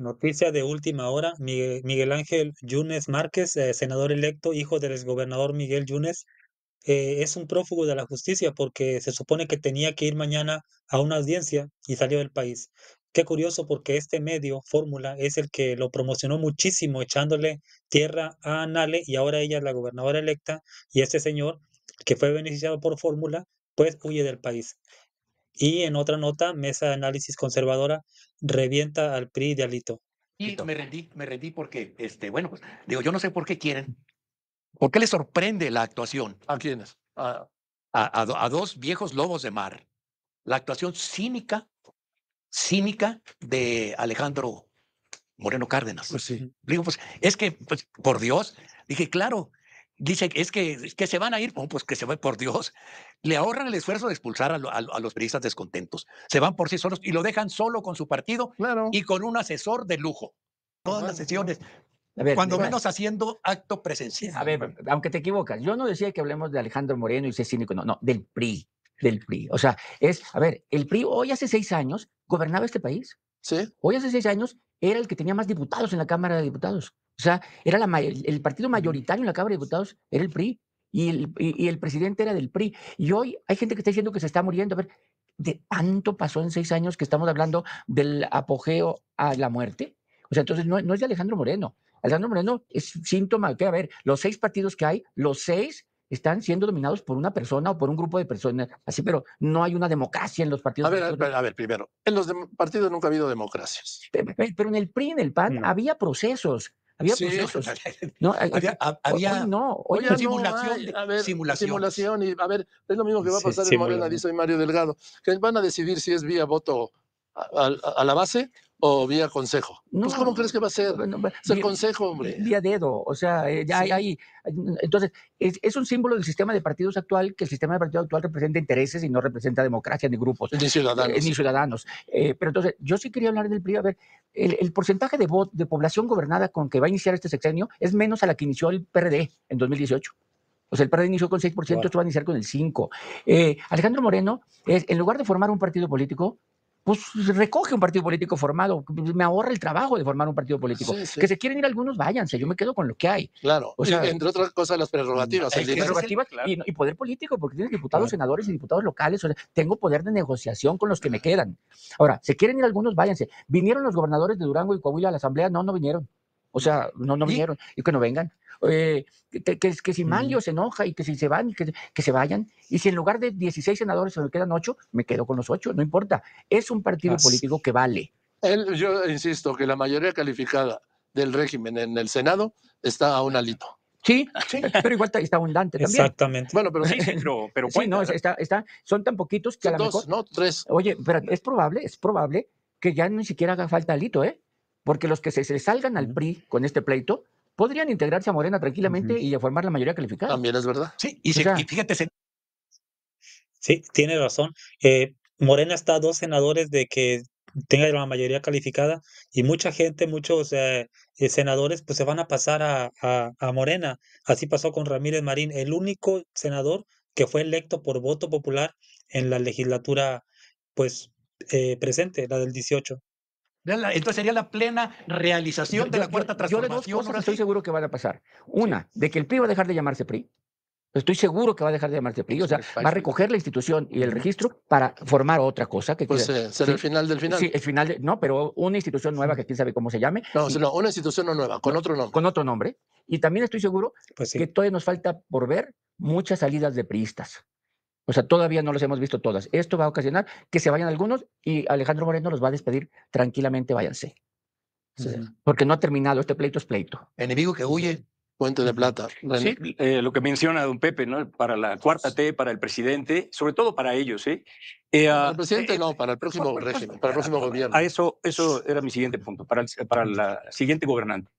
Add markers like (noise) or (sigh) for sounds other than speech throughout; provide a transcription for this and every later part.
Noticia de última hora, Miguel Ángel Yunes Márquez, eh, senador electo, hijo del exgobernador Miguel Yunes, eh, es un prófugo de la justicia porque se supone que tenía que ir mañana a una audiencia y salió del país. Qué curioso porque este medio, Fórmula, es el que lo promocionó muchísimo echándole tierra a Anale y ahora ella es la gobernadora electa y este señor que fue beneficiado por Fórmula, pues huye del país. Y en otra nota, Mesa de Análisis Conservadora revienta al PRI de Alito. Y me rendí, me rendí porque, este, bueno, pues digo, yo no sé por qué quieren. ¿Por qué les sorprende la actuación? ¿A quiénes? A, a, dos viejos lobos de mar. La actuación cínica, cínica de Alejandro Moreno Cárdenas. Pues sí. Digo, pues es que, pues, por Dios, dije, claro, Dice, es que, que se van a ir, pues que se va por Dios. Le ahorran el esfuerzo de expulsar a, los periodistas descontentos. Se van por sí solos y lo dejan solo con su partido y con un asesor de lujo. Todas las sesiones, Cuando menos haciendo acto presencial. A ver, aunque te equivocas, yo no decía que hablemos de Alejandro Moreno y sé cínico, no, no, del PRI, del PRI. O sea, es, a ver, el PRI hoy hace seis años gobernaba este país hoy hace seis años era el que tenía más diputados en la Cámara de Diputados. O sea, era el partido mayoritario en la Cámara de Diputados era el PRI y el, presidente era del PRI. Y hoy hay gente que está diciendo que se está muriendo. A ver, de tanto pasó en seis años que estamos hablando del apogeo a la muerte. O sea, entonces no, no es de Alejandro Moreno. Alejandro Moreno es síntoma que, a ver, los seis partidos que hay, los seis están siendo dominados por una persona o por un grupo de personas. Así, pero no hay una democracia en los partidos. A ver, a ver, primero, en los partidos nunca ha habido democracias. Pero, en el PRI, en el PAN, mm. había procesos. Había procesos. no, había, simulación, simulación. y a ver, es lo mismo que va a pasar en Morena, dice Mario Delgado, que van a decidir si es vía voto o a, la base o vía consejo? Pues, ¿cómo crees que va a ser? es el consejo, hombre. Vía dedo, o sea, eh, ya hay, Entonces, es, un símbolo del sistema de partidos actual que el sistema de partidos actual representa intereses y no representa democracia ni grupos. Ni ciudadanos. Eh, ni ciudadanos. Eh, pero entonces, yo sí quería hablar del PRI. A ver, el, porcentaje de, voto de población gobernada con que va a iniciar este sexenio es menos a la que inició el PRD en 2018. O sea, el PRD inició con 6%, esto va a iniciar con el 5%. Alejandro Moreno, en lugar de formar un partido político, pues recoge un partido político formado, me ahorra el trabajo de formar un partido político. Que se quieren ir algunos, váyanse, yo me quedo con lo que hay. Claro, o sea, entre otras cosas las prerrogativas. prerrogativas y, poder político, porque tienes diputados, senadores y diputados locales, tengo poder de negociación con los que me quedan. Ahora, se quieren ir algunos, váyanse. ¿Vinieron los gobernadores de Durango y Coahuila a la asamblea? No, no vinieron. O sea, no, no vinieron y que no vengan. Eh, que, que, si Malio mm. se enoja y que si se van, que, que se vayan. Y si en lugar de 16 senadores se me quedan 8, me quedo con los 8, no importa. Es un partido político que vale. yo insisto que la mayoría calificada del régimen en el Senado está a un alito. Sí, pero igual está, abundante también. Exactamente. Bueno, pero sí, pero, pero sí, no, son tan poquitos que a lo mejor. Dos, no, tres. Oye, pero es probable, es probable que ya ni siquiera haga falta alito, ¿eh? porque los que se, salgan al PRI con este pleito podrían integrarse a Morena tranquilamente y formar la mayoría calificada. También es verdad. Sí, y, fíjate, se... sí, tiene razón. Eh, Morena está a dos senadores de que tenga la mayoría calificada y mucha gente, muchos eh, eh, senadores, pues se van a pasar a, Morena. Así pasó con Ramírez Marín, el único senador que fue electo por voto popular en la legislatura, pues presente, la del 18. Entonces sería la plena realización de la cuarta transformación. Yo de dos cosas estoy seguro que van a pasar. Una, de que el PRI va a dejar de llamarse PRI. Estoy seguro que va a dejar de llamarse PRI. O sea, va a recoger la institución y el registro para formar otra cosa. Que pues, eh, el final del final. Sí, el final, no, pero una institución nueva que quién sabe cómo se llame. No, una institución no nueva, con otro nombre. Con otro nombre. Y también estoy seguro pues que todavía nos falta por ver muchas salidas de priistas. O sea, todavía no los hemos visto todas. Esto va a ocasionar que se vayan algunos y Alejandro Moreno los va a despedir tranquilamente, váyanse. Porque no ha terminado, este pleito es pleito. Enemigo que huye, puente de plata. Eh, lo que menciona don Pepe, ¿no? Para la cuarta T, para el presidente, sobre todo para ellos, ¿eh? Eh, para ah, el presidente no, para el pues, próximo pues, régimen, pues, para el próximo gobierno. eso, eso era mi siguiente punto, para, para la siguiente gobernante.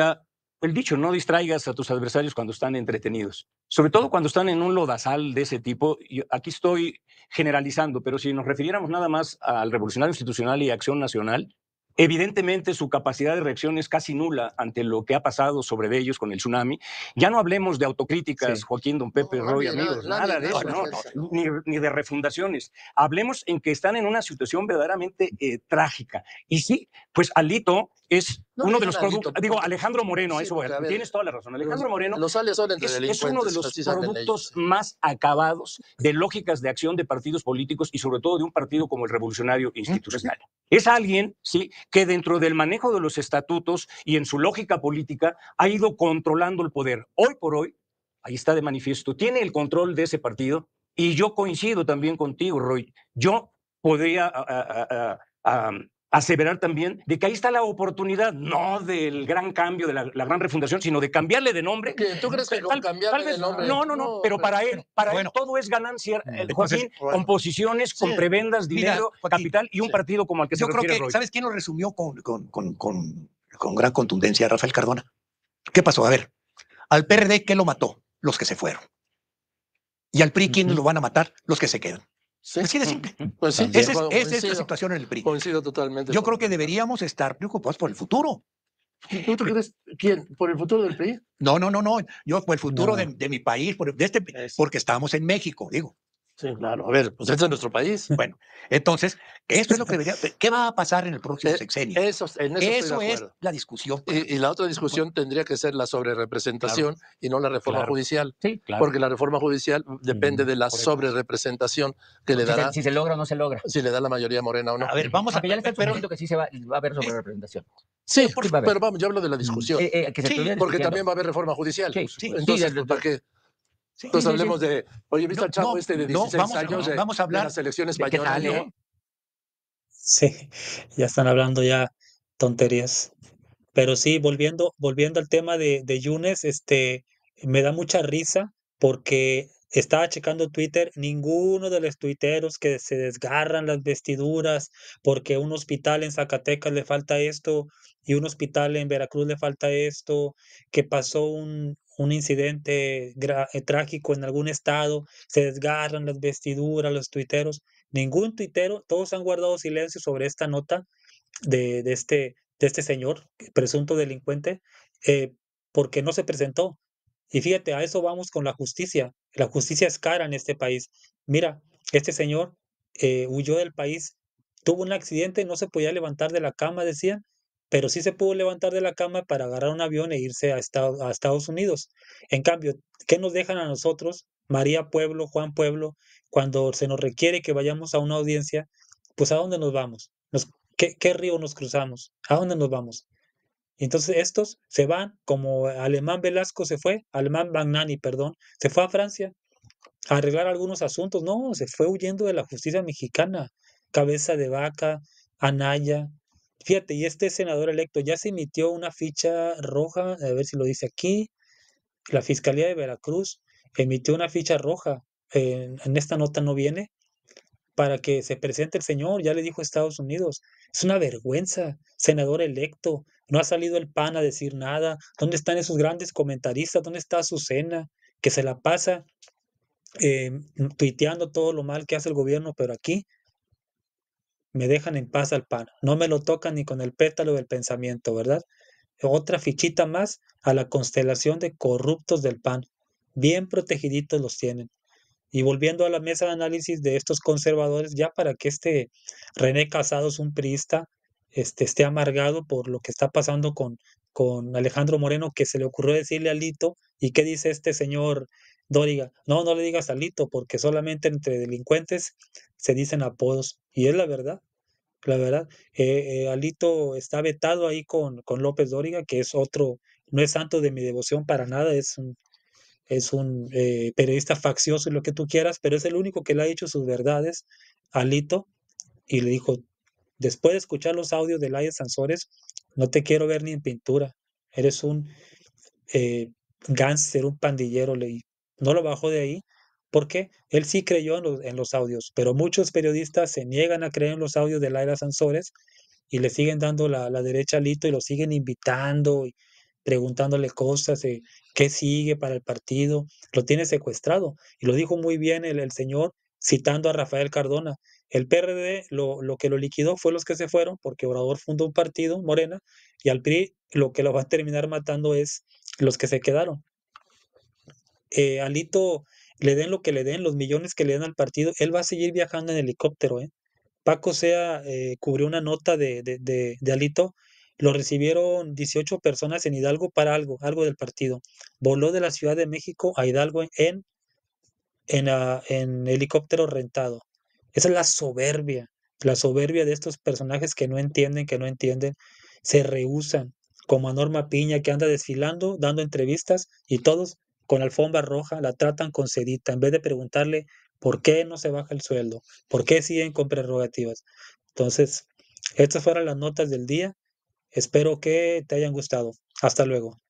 Ah, el dicho, no distraigas a tus adversarios cuando están entretenidos, sobre todo cuando están en un lodazal de ese tipo. aquí estoy generalizando, pero si nos refiriéramos nada más al revolucionario institucional y acción nacional, evidentemente su capacidad de reacción es casi nula ante lo que ha pasado sobre ellos con el tsunami. Ya no hablemos de autocríticas, Joaquín, Don Pepe, Roy, amigos, nada de eso, ni, de refundaciones. Hablemos en que están en una situación verdaderamente eh, trágica. Y sí, pues Alito es uno de los productos, digo, Alejandro Moreno, eso tienes toda la razón, Alejandro Moreno es, uno de pues, los productos más acabados de lógicas de acción de partidos políticos y sobre todo de un partido como el Revolucionario Institucional. Es alguien, sí, que dentro del manejo de los estatutos y en su lógica política ha ido controlando el poder. Hoy por hoy, ahí está de manifiesto, tiene el control de ese partido y yo coincido también contigo, Roy. Yo podría aseverar también de que ahí está la oportunidad, no del gran cambio, de la, gran refundación, sino de cambiarle de nombre. ¿Tú crees que tal, cambiarle de nombre? No, no, no, pero para él, para él todo es ganancia, eh, Joaquín, con posiciones, con prebendas, dinero, capital y un partido como el que se Yo creo que, ¿sabes quién lo resumió con, con, gran contundencia? Rafael Cardona. ¿Qué pasó? A ver, al PRD, ¿qué lo mató? Los que se fueron. Y al PRI, ¿quiénes lo van a matar? Los que se quedan. Sí. simple. esa pues es, la situación en el PRI. Coincido totalmente. Yo creo que deberíamos estar preocupados por el futuro. ¿Tú crees quién? ¿Por el futuro del PRI? No, no, no, no. Yo por el futuro de, mi país, por, de este, porque estamos en México, digo. Sí, claro. A ver, pues eso es nuestro país. (laughs) Bueno, entonces, esto es lo que debería. (laughs) ¿Qué va a pasar en el próximo eh, sexenio? Eso, es la discusión. Y, la otra discusión tendría que ser la sobrerepresentación representación y no la reforma judicial. Sí, claro. Porque la reforma judicial depende de la sobrerepresentación que le dará. Si se, logra o no se logra. Si le da la mayoría morena o no. A ver, vamos a a. Ah, ya le está que sí se va, a haber sobrerepresentación. Sí, sí pero vamos, yo hablo de la discusión. Eh, eh, porque también va a haber reforma judicial. Sí, entonces, ¿para qué? Entonces hablemos de, oye, ¿viste al chavo este de 16 años de, vamos a hablar de la selección española? ¿eh? Sí, ya están hablando ya tonterías. Pero sí, volviendo, volviendo al tema de, de Yunes, este, me da mucha risa porque estaba checando Twitter, ninguno de los tuiteros que se desgarran las vestiduras porque un hospital en Zacatecas le falta esto y un hospital en Veracruz le falta esto, que pasó un, un incidente eh, trágico en algún estado, se desgarran las vestiduras, los tuiteros. Ningún tuitero, todos han guardado silencio sobre esta nota de, este, de este señor, presunto delincuente, eh, porque no se presentó. Y fíjate, a eso vamos con la justicia. La justicia es cara en este país. Mira, este señor eh, huyó del país, tuvo un accidente, no se podía levantar de la cama, decía, pero sí se pudo levantar de la cama para agarrar un avión e irse a, Estados Unidos. En cambio, ¿qué nos dejan a nosotros, María Pueblo, Juan Pueblo, cuando se nos requiere que vayamos a una audiencia? Pues a dónde nos vamos? ¿qué, río nos cruzamos? ¿A dónde nos vamos? Entonces estos se van, como Alemán Velasco se fue, Alemán Magnani, perdón, se fue a Francia a arreglar algunos asuntos. No, se fue huyendo de la justicia mexicana. Cabeza de vaca, Anaya, Fíjate, y este senador electo ya se emitió una ficha roja, a ver si lo dice aquí, la Fiscalía de Veracruz emitió una ficha roja, en esta nota no viene, para que se presente el señor, ya le dijo Estados Unidos, es una vergüenza, senador electo, no ha salido el PAN a decir nada, ¿dónde están esos grandes comentaristas? ¿Dónde está cena? Que se la pasa eh, tuiteando todo lo mal que hace el gobierno, pero aquí me dejan en paz al pan, no me lo tocan ni con el pétalo del pensamiento, ¿verdad? Otra fichita más a la constelación de corruptos del pan. Bien protegiditos los tienen. Y volviendo a la mesa de análisis de estos conservadores, ya para que este René Casados, un priista, este, esté amargado por lo que está pasando con, con Alejandro Moreno, que se le ocurrió decirle alito ¿y qué dice este señor Doriga, No, no le digas alito porque solamente entre delincuentes se dicen apodos. Y es la verdad, la verdad. Eh, eh, Alito está vetado ahí con, con López Dóriga, que es otro, no es santo de mi devoción para nada, es un, es un eh, periodista faccioso y lo que tú quieras, pero es el único que le ha dicho sus verdades Alito, y le dijo, después de escuchar los audios de Laia Sansores, no te quiero ver ni en pintura, eres un eh, gánster, un pandillero, leí. No lo bajó de ahí porque él sí creyó en los, audios, pero muchos periodistas se niegan a creer en los audios de Laila Sansores y le siguen dando la, la derecha a Lito y lo siguen invitando y preguntándole cosas, de qué sigue para el partido, lo tiene secuestrado. Y lo dijo muy bien el, señor citando a Rafael Cardona. El PRD lo, lo, que lo liquidó fue los que se fueron, porque Obrador fundó un partido, Morena, y al PRI lo que lo va a terminar matando es los que se quedaron. Eh, Alito le den lo que le den, los millones que le den al partido, él va a seguir viajando en helicóptero. ¿eh? Paco Sea eh, cubrió una nota de, de, Alito, lo recibieron 18 personas en Hidalgo para algo, algo del partido. Voló de la Ciudad de México a Hidalgo en, en, en helicóptero rentado. Esa es la soberbia, la soberbia de estos personajes que no entienden, que no entienden, se rehusan, como a Norma Piña que anda desfilando, dando entrevistas y todos con alfombra roja, la tratan con sedita, en vez de preguntarle por qué no se baja el sueldo, por qué siguen con prerrogativas. Entonces, estas fueron las notas del día. Espero que te hayan gustado. Hasta luego.